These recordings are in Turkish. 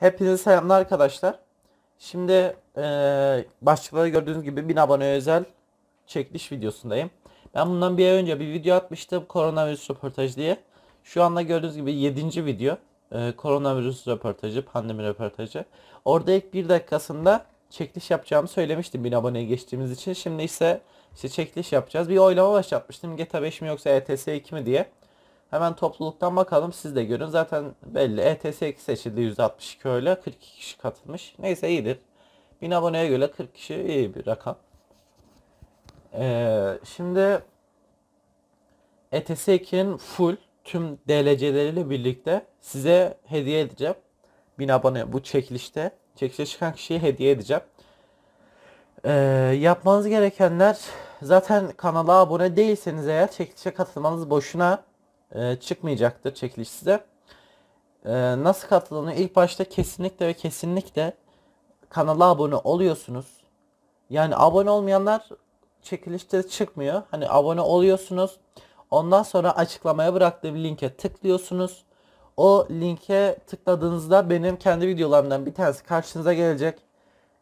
Hepinize selamlar arkadaşlar. Şimdi e, başlıkları gördüğünüz gibi 1000 abone özel çekiliş videosundayım. Ben bundan bir ay önce bir video atmıştım koronavirüs röportajı diye. Şu anda gördüğünüz gibi 7. video e, koronavirüs röportajı, pandemi röportajı. Orada ilk 1 dakikasında çekiliş yapacağımı söylemiştim 1000 aboneye geçtiğimiz için. Şimdi ise işte çekiliş yapacağız. Bir oylama başlatmıştım. GTA 5 mi yoksa ETS 2 mi diye. Hemen topluluktan bakalım siz de görün. Zaten belli. ETS2 seçildi 162 öyle. 42 kişi katılmış. Neyse iyidir. 1000 aboneye göre 40 kişi iyi bir rakam. Ee, şimdi ETS2'nin full tüm DLC'leriyle birlikte size hediye edeceğim. 1000 abone bu çekilişte. Çekilişe çıkan kişiye hediye edeceğim. Ee, yapmanız gerekenler zaten kanala abone değilseniz eğer çekilişe katılmanız boşuna e, çıkmayacaktır çekiliş size. E, nasıl katılınıyor? İlk başta kesinlikle ve kesinlikle kanala abone oluyorsunuz. Yani abone olmayanlar çekilişte çıkmıyor. Hani abone oluyorsunuz. Ondan sonra açıklamaya bıraktığım linke tıklıyorsunuz. O linke tıkladığınızda benim kendi videolarımdan bir tanesi karşınıza gelecek.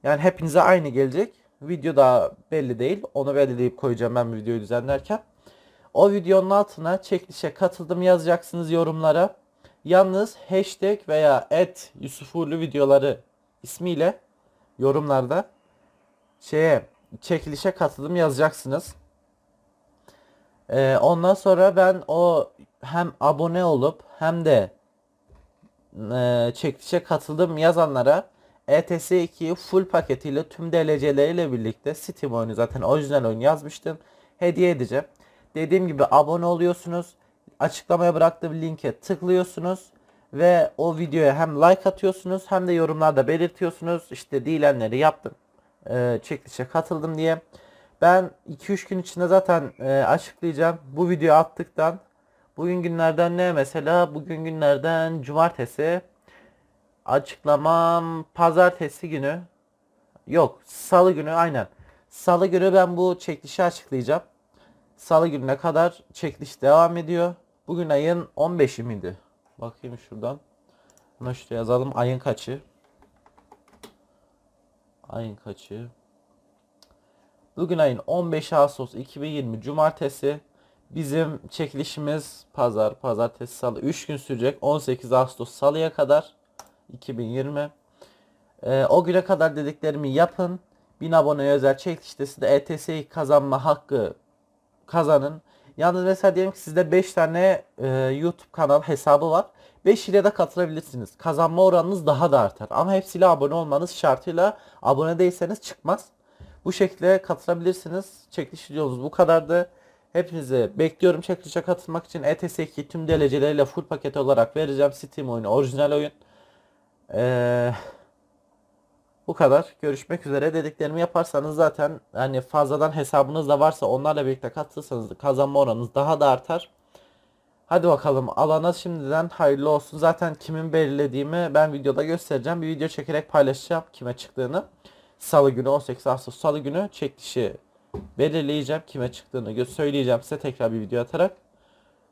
Yani hepinize aynı gelecek. Video daha belli değil. Onu belirleyip koyacağım ben videoyu düzenlerken. O videonun altına çekilişe katıldım yazacaksınız yorumlara. Yalnız hashtag veya et Yusuf videoları ismiyle yorumlarda şeye çekilişe katıldım yazacaksınız. Ee, ondan sonra ben o hem abone olup hem de e, çekilişe katıldım yazanlara ETS2 full paketiyle tüm DLC'leriyle birlikte Steam oyunu zaten orijinal oyun yazmıştım. Hediye edeceğim. Dediğim gibi abone oluyorsunuz. Açıklamaya bıraktığım linke tıklıyorsunuz. Ve o videoya hem like atıyorsunuz hem de yorumlarda belirtiyorsunuz. İşte dilenleri yaptım. E, çekilişe katıldım diye. Ben 2-3 gün içinde zaten e, açıklayacağım. Bu videoyu attıktan bugün günlerden ne mesela? Bugün günlerden cumartesi açıklamam pazartesi günü. Yok, salı günü aynen. Salı günü ben bu çekilişi açıklayacağım. Salı gününe kadar çekiliş devam ediyor. Bugün ayın 15'i miydi? Bakayım şuradan. Bunu şurada yazalım. Ayın kaçı? Ayın kaçı? Bugün ayın 15 Ağustos 2020 Cumartesi. Bizim çekilişimiz pazar, pazartesi, salı 3 gün sürecek. 18 Ağustos salıya kadar 2020. Ee, o güne kadar dediklerimi yapın. 1000 abone özel çekilişte size ETS'yi kazanma hakkı kazanın. Yalnız mesela diyelim ki sizde 5 tane e, YouTube kanal hesabı var. 5 ile de katılabilirsiniz. Kazanma oranınız daha da artar. Ama hepsiyle abone olmanız şartıyla abone değilseniz çıkmaz. Bu şekilde katılabilirsiniz. Çekiliş videomuz bu kadardı. Hepinizi bekliyorum çekilişe katılmak için. ETS2 tüm dereceleriyle full paket olarak vereceğim. Steam oyunu orijinal oyun. Eee... Bu kadar. Görüşmek üzere. Dediklerimi yaparsanız zaten hani fazladan hesabınız da varsa onlarla birlikte katılırsanız kazanma oranınız daha da artar. Hadi bakalım alana şimdiden hayırlı olsun. Zaten kimin belirlediğimi ben videoda göstereceğim. Bir video çekerek paylaşacağım kime çıktığını. Salı günü 18 Ağustos Salı günü çekilişi belirleyeceğim. Kime çıktığını söyleyeceğim size tekrar bir video atarak.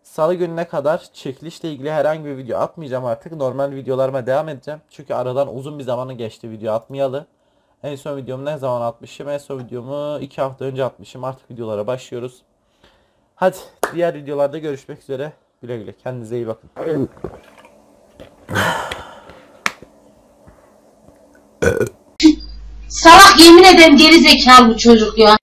Salı gününe kadar çekilişle ilgili herhangi bir video atmayacağım artık. Normal videolarıma devam edeceğim. Çünkü aradan uzun bir zamanı geçti video atmayalı. En son videomu ne zaman atmışım? En son videomu 2 hafta önce atmışım. Artık videolara başlıyoruz. Hadi diğer videolarda görüşmek üzere. Güle güle. Kendinize iyi bakın. Salak yemin ederim geri zekalı bu çocuk ya.